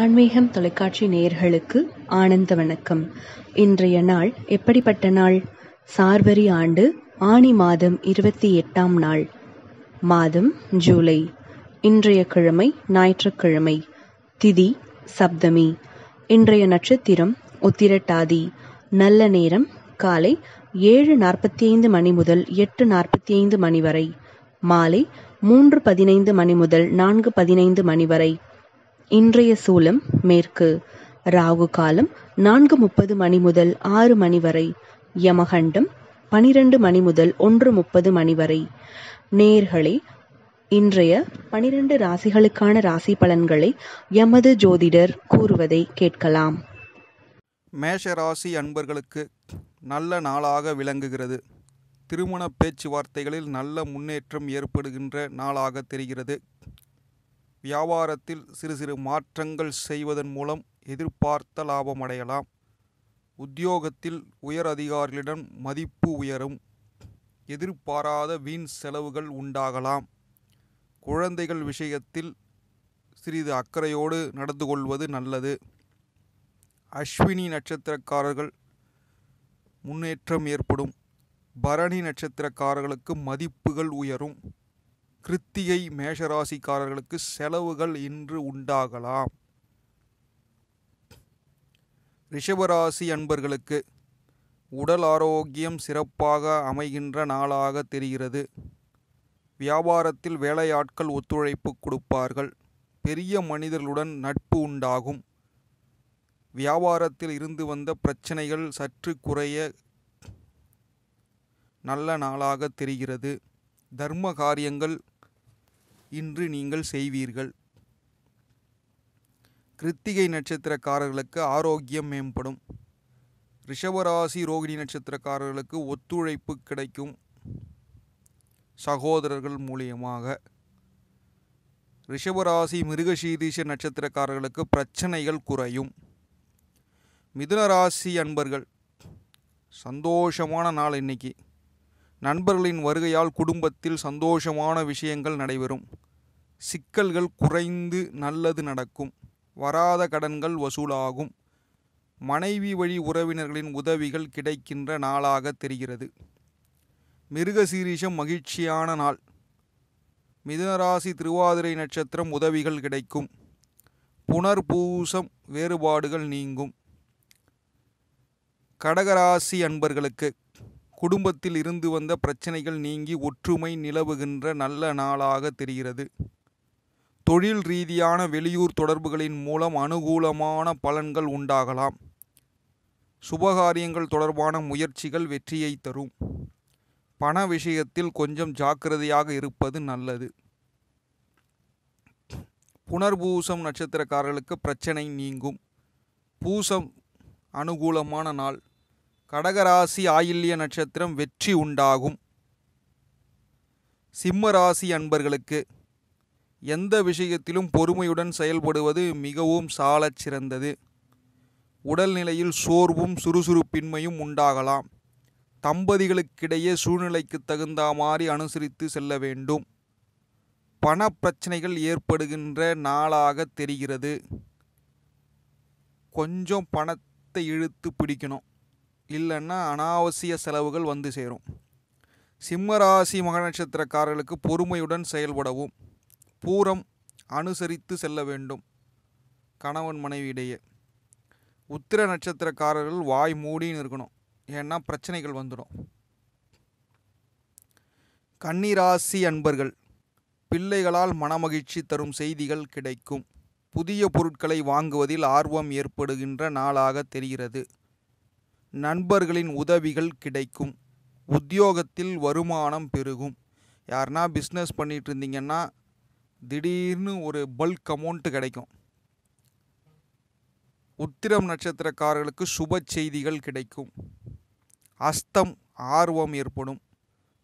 ஆன்மீகம் தொலைக்காட்சி நேயர்களுக்கு ஆனந்த வணக்கம் இன்றைய நாள் எப்படிப்பட்ட நாள் சார்பரி ஆண்டு ஆணி மாதம் இருபத்தி எட்டாம் நாள் மாதம் ஜூலை இன்றைய கிழமை ஞாயிற்றுக்கிழமை திதி சப்தமி இன்றைய நட்சத்திரம் உத்திரட்டாதி நல்ல நேரம் காலை ஏழு நாற்பத்தி ஐந்து மணி முதல் எட்டு நாற்பத்தி ஐந்து மணி வரை மாலை மூன்று பதினைந்து மணி முதல் நான்கு பதினைந்து மணி வரை இன்றைய சூலம் மேற்கு ராகு காலம் நான்கு முப்பது மணி முதல் ஆறு மணி வரை யமகண்டம் பனிரெண்டு மணி முதல் ஒன்று முப்பது மணி வரை நேர்களே இன்றைய பனிரெண்டு ராசிகளுக்கான ராசி பலன்களை எமது ஜோதிடர் கூறுவதை கேட்கலாம் மேஷ ராசி அன்பர்களுக்கு நல்ல நாளாக விளங்குகிறது திருமண பேச்சுவார்த்தைகளில் நல்ல முன்னேற்றம் ஏற்படுகின்ற நாளாக தெரிகிறது வியாபாரத்தில் சிறு சிறு மாற்றங்கள் செய்வதன் மூலம் எதிர்பார்த்த லாபம் அடையலாம் உத்தியோகத்தில் உயர் அதிகாரிகளிடம் மதிப்பு உயரும் எதிர்பாராத வீண் செலவுகள் உண்டாகலாம் குழந்தைகள் விஷயத்தில் சிறிது அக்கறையோடு நடந்து கொள்வது நல்லது அஸ்வினி நட்சத்திரக்காரர்கள் முன்னேற்றம் ஏற்படும் பரணி நட்சத்திரக்காரர்களுக்கு மதிப்புகள் உயரும் கிருத்திகை மேஷராசிக்காரர்களுக்கு செலவுகள் இன்று உண்டாகலாம் ரிஷபராசி அன்பர்களுக்கு உடல் ஆரோக்கியம் சிறப்பாக அமைகின்ற நாளாக தெரிகிறது வியாபாரத்தில் வேலையாட்கள் ஒத்துழைப்பு கொடுப்பார்கள் பெரிய மனிதர்களுடன் நட்பு உண்டாகும் வியாபாரத்தில் இருந்து வந்த பிரச்சனைகள் சற்று குறைய நல்ல நாளாக தெரிகிறது தர்ம காரியங்கள் இன்று நீங்கள் செய்வீர்கள் கிருத்திகை நட்சத்திரக்காரர்களுக்கு ஆரோக்கியம் மேம்படும் ரிஷபராசி ரோகிணி நட்சத்திரக்காரர்களுக்கு ஒத்துழைப்பு கிடைக்கும் சகோதரர்கள் மூலியமாக ரிஷபராசி மிருகசீதீச நட்சத்திரக்காரர்களுக்கு பிரச்சனைகள் குறையும் மிதுனராசி அன்பர்கள் சந்தோஷமான நாள் இன்னைக்கு நண்பர்களின் வருகையால் குடும்பத்தில் சந்தோஷமான விஷயங்கள் நடைபெறும் சிக்கல்கள் குறைந்து நல்லது நடக்கும் வராத கடன்கள் வசூலாகும் மனைவி வழி உறவினர்களின் உதவிகள் கிடைக்கின்ற நாளாக தெரிகிறது மிருகசீரிஷம் மகிழ்ச்சியான நாள் மிதுனராசி திருவாதிரை நட்சத்திரம் உதவிகள் கிடைக்கும் புனர்பூசம் வேறுபாடுகள் நீங்கும் கடகராசி அன்பர்களுக்கு குடும்பத்தில் இருந்து வந்த பிரச்சனைகள் நீங்கி ஒற்றுமை நிலவுகின்ற நல்ல நாளாக தெரிகிறது தொழில் ரீதியான வெளியூர் தொடர்புகளின் மூலம் அனுகூலமான பலன்கள் உண்டாகலாம் சுபகாரியங்கள் தொடர்பான முயற்சிகள் வெற்றியை தரும் பண விஷயத்தில் கொஞ்சம் ஜாக்கிரதையாக இருப்பது நல்லது புனர்பூசம் நட்சத்திரக்காரர்களுக்கு பிரச்சனை நீங்கும் பூசம் அனுகூலமான நாள் கடகராசி ஆயில்ய நட்சத்திரம் வெற்றி உண்டாகும் சிம்ம ராசி அன்பர்களுக்கு எந்த விஷயத்திலும் பொறுமையுடன் செயல்படுவது மிகவும் சாலச் சிறந்தது உடல்நிலையில் சோர்வும் சுறுசுறுப்பின்மையும் உண்டாகலாம் தம்பதிகளுக்கிடையே சூழ்நிலைக்கு தகுந்த மாதிரி அனுசரித்து செல்ல வேண்டும் பண பிரச்சனைகள் ஏற்படுகின்ற நாளாக தெரிகிறது கொஞ்சம் பணத்தை இழுத்து பிடிக்கணும் இல்லைன்னா அனாவசிய செலவுகள் வந்து சேரும் சிம்மராசி மக நட்சத்திரக்காரர்களுக்கு பொறுமையுடன் செயல்படவும் பூரம் அனுசரித்து செல்ல வேண்டும் கணவன் மனைவி இடையே உத்திர நட்சத்திரக்காரர்கள் வாய் மூடின்னு இருக்கணும் ஏன்னா பிரச்சனைகள் வந்துடும் கன்னிராசி அன்பர்கள் பிள்ளைகளால் மனமகிழ்ச்சி தரும் செய்திகள் கிடைக்கும் புதிய பொருட்களை வாங்குவதில் ஆர்வம் ஏற்படுகின்ற நாளாக தெரிகிறது நண்பர்களின் உதவிகள் கிடைக்கும் உத்தியோகத்தில் வருமானம் பெருகும் யாருனா பிஸ்னஸ் பண்ணிகிட்டு இருந்தீங்கன்னா திடீர்னு ஒரு பல்க் அமௌண்ட்டு கிடைக்கும் உத்திரம் நட்சத்திரக்காரர்களுக்கு சுப செய்திகள் கிடைக்கும் அஸ்தம் ஆர்வம் ஏற்படும்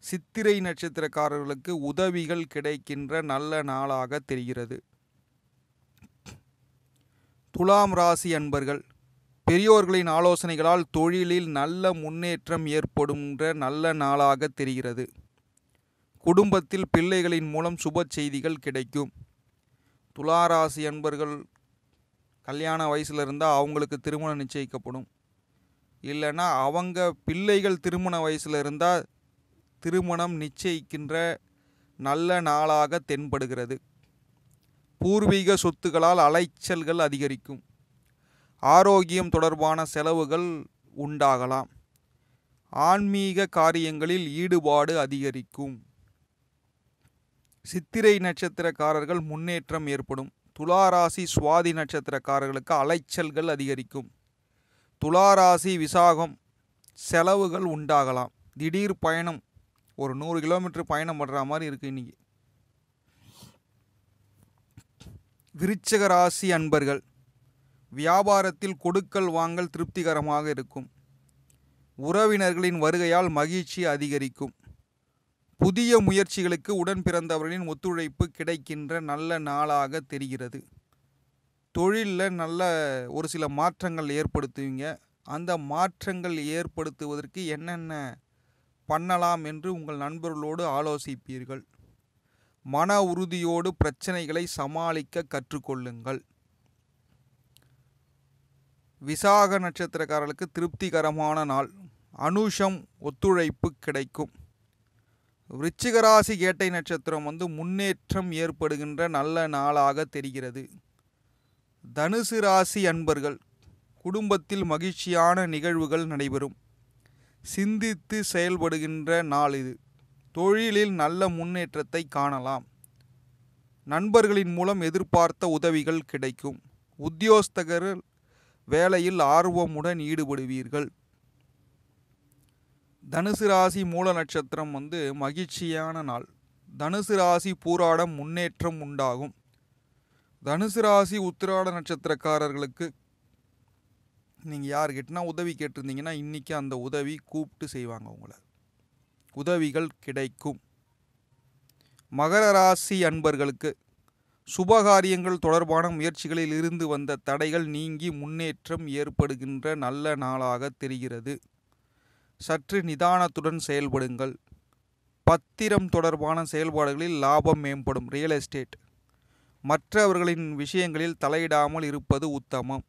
சித்திரை நட்சத்திரக்காரர்களுக்கு உதவிகள் கிடைக்கின்ற நல்ல நாளாக தெரிகிறது துலாம் ராசி அன்பர்கள் பெரியோர்களின் ஆலோசனைகளால் தொழிலில் நல்ல முன்னேற்றம் ஏற்படுகின்ற நல்ல நாளாக தெரிகிறது குடும்பத்தில் பிள்ளைகளின் மூலம் சுப செய்திகள் கிடைக்கும் துளாராசி அன்பர்கள் கல்யாண வயசில் இருந்தால் அவங்களுக்கு திருமணம் நிச்சயிக்கப்படும் இல்லைன்னா அவங்க பிள்ளைகள் திருமண வயசில் இருந்தால் திருமணம் நிச்சயிக்கின்ற நல்ல நாளாக தென்படுகிறது பூர்வீக சொத்துக்களால் அலைச்சல்கள் அதிகரிக்கும் ஆரோக்கியம் தொடர்பான செலவுகள் உண்டாகலாம் ஆன்மீக காரியங்களில் ஈடுபாடு அதிகரிக்கும் சித்திரை நட்சத்திரக்காரர்கள் முன்னேற்றம் ஏற்படும் துளாராசி சுவாதி நட்சத்திரக்காரர்களுக்கு அலைச்சல்கள் அதிகரிக்கும் துளாராசி விசாகம் செலவுகள் உண்டாகலாம் திடீர் பயணம் ஒரு நூறு கிலோமீட்டர் பயணம் பண்ணுற மாதிரி இருக்குது இன்றைக்கி விருச்சக ராசி அன்பர்கள் வியாபாரத்தில் கொடுக்கல் வாங்கல் திருப்திகரமாக இருக்கும் உறவினர்களின் வருகையால் மகிழ்ச்சி அதிகரிக்கும் புதிய முயற்சிகளுக்கு உடன் பிறந்தவர்களின் ஒத்துழைப்பு கிடைக்கின்ற நல்ல நாளாக தெரிகிறது தொழிலில் நல்ல ஒரு சில மாற்றங்கள் ஏற்படுத்துவீங்க அந்த மாற்றங்கள் ஏற்படுத்துவதற்கு என்னென்ன பண்ணலாம் என்று உங்கள் நண்பர்களோடு ஆலோசிப்பீர்கள் மன உறுதியோடு பிரச்சனைகளை சமாளிக்க கற்றுக்கொள்ளுங்கள் விசாக நட்சத்திரக்காரர்களுக்கு திருப்திகரமான நாள் அனுஷம் ஒத்துழைப்பு கிடைக்கும் விருச்சிகராசி கேட்டை நட்சத்திரம் வந்து முன்னேற்றம் ஏற்படுகின்ற நல்ல நாளாக தெரிகிறது தனுசு ராசி அன்பர்கள் குடும்பத்தில் மகிழ்ச்சியான நிகழ்வுகள் நடைபெறும் சிந்தித்து செயல்படுகின்ற நாள் இது தொழிலில் நல்ல முன்னேற்றத்தை காணலாம் நண்பர்களின் மூலம் எதிர்பார்த்த உதவிகள் கிடைக்கும் உத்தியோகஸ்தகர்கள் வேலையில் ஆர்வமுடன் ஈடுபடுவீர்கள் தனுசு ராசி மூல நட்சத்திரம் வந்து மகிழ்ச்சியான நாள் தனுசு ராசி பூராடம் முன்னேற்றம் உண்டாகும் தனுசு ராசி உத்திராட நட்சத்திரக்காரர்களுக்கு நீங்கள் யார்கிட்டனா உதவி கேட்டிருந்தீங்கன்னா இன்றைக்கி அந்த உதவி கூப்பிட்டு செய்வாங்க உங்களை உதவிகள் கிடைக்கும் மகர ராசி அன்பர்களுக்கு சுபகாரியங்கள் தொடர்பான முயற்சிகளில் இருந்து வந்த தடைகள் நீங்கி முன்னேற்றம் ஏற்படுகின்ற நல்ல நாளாக தெரிகிறது சற்று நிதானத்துடன் செயல்படுங்கள் பத்திரம் தொடர்பான செயல்பாடுகளில் லாபம் மேம்படும் ரியல் எஸ்டேட் மற்றவர்களின் விஷயங்களில் தலையிடாமல் இருப்பது உத்தமம்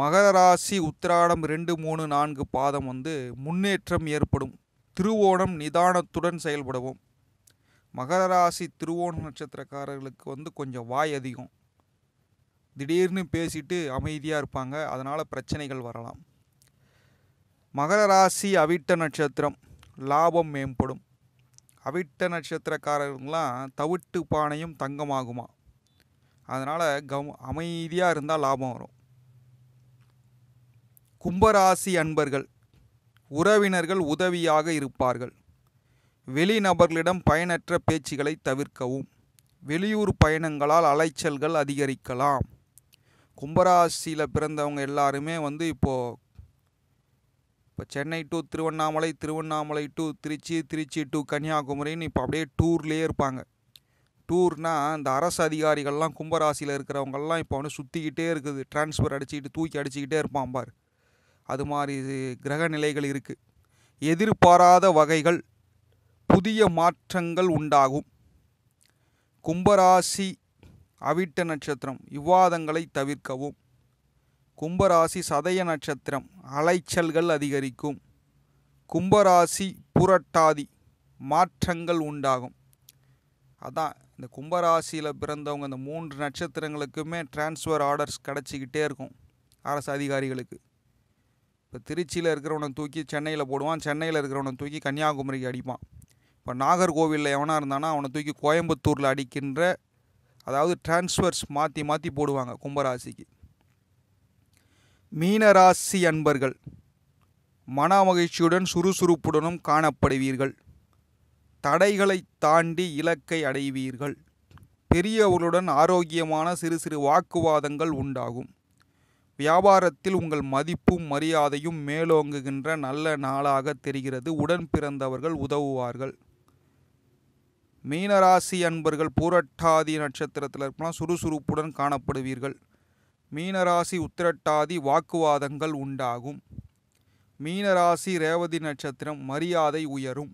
மகர ராசி உத்திராடம் ரெண்டு மூணு நான்கு பாதம் வந்து முன்னேற்றம் ஏற்படும் திருவோணம் நிதானத்துடன் செயல்படவும் மகர ராசி திருவோண நட்சத்திரக்காரர்களுக்கு வந்து கொஞ்சம் வாய் அதிகம் திடீர்னு பேசிட்டு அமைதியாக இருப்பாங்க அதனால் பிரச்சனைகள் வரலாம் மகர ராசி அவிட்ட நட்சத்திரம் லாபம் மேம்படும் அவிட்ட நட்சத்திரக்காரர்கள்லாம் தவிட்டு பானையும் தங்கமாகுமா அதனால் கவ அமைதியாக இருந்தால் லாபம் வரும் கும்பராசி அன்பர்கள் உறவினர்கள் உதவியாக இருப்பார்கள் வெளிநபர்களிடம் பயனற்ற பேச்சுகளை தவிர்க்கவும் வெளியூர் பயணங்களால் அலைச்சல்கள் அதிகரிக்கலாம் கும்பராசியில் பிறந்தவங்க எல்லாருமே வந்து இப்போது இப்போ Chennai to Tiruvannamalai Tiruvannamalai to Tiruchi Tiruchi to கன்னியாகுமரின்னு இப்போ அப்படியே டூர்லேயே இருப்பாங்க டூர்னால் இந்த அரசு அதிகாரிகள்லாம் கும்பராசியில் இருக்கிறவங்கெல்லாம் இப்போ வந்து சுற்றிக்கிட்டே இருக்குது டிரான்ஸ்ஃபர் அடிச்சுக்கிட்டு தூக்கி அடிச்சுக்கிட்டே இருப்பான் பார் அது மாதிரி கிரக நிலைகள் இருக்குது எதிர்பாராத வகைகள் புதிய மாற்றங்கள் உண்டாகும் கும்பராசி அவிட்ட நட்சத்திரம் விவாதங்களை தவிர்க்கவும் கும்பராசி சதய நட்சத்திரம் அலைச்சல்கள் அதிகரிக்கும் கும்பராசி புரட்டாதி மாற்றங்கள் உண்டாகும் அதான் இந்த கும்பராசியில் பிறந்தவங்க இந்த மூன்று நட்சத்திரங்களுக்குமே டிரான்ஸ்ஃபர் ஆர்டர்ஸ் கிடச்சிக்கிட்டே இருக்கும் அரசு அதிகாரிகளுக்கு இப்போ திருச்சியில் இருக்கிறவனை தூக்கி சென்னையில் போடுவான் சென்னையில் இருக்கிறவனை தூக்கி கன்னியாகுமரிக்கு அடிப்பான் இப்போ நாகர்கோவிலில் எவனாக இருந்தானா அவனை தூக்கி கோயம்புத்தூரில் அடிக்கின்ற அதாவது டிரான்ஸ்ஃபர்ஸ் மாற்றி மாற்றி போடுவாங்க கும்பராசிக்கு மீனராசி அன்பர்கள் மன மகிழ்ச்சியுடன் சுறுசுறுப்புடனும் காணப்படுவீர்கள் தடைகளை தாண்டி இலக்கை அடைவீர்கள் பெரியவர்களுடன் ஆரோக்கியமான சிறு சிறு வாக்குவாதங்கள் உண்டாகும் வியாபாரத்தில் உங்கள் மதிப்பும் மரியாதையும் மேலோங்குகின்ற நல்ல நாளாக தெரிகிறது உடன் பிறந்தவர்கள் உதவுவார்கள் மீனராசி அன்பர்கள் பூரட்டாதி நட்சத்திரத்தில் இருக்கலாம் சுறுசுறுப்புடன் காணப்படுவீர்கள் மீனராசி உத்திரட்டாதி வாக்குவாதங்கள் உண்டாகும் மீனராசி ரேவதி நட்சத்திரம் மரியாதை உயரும்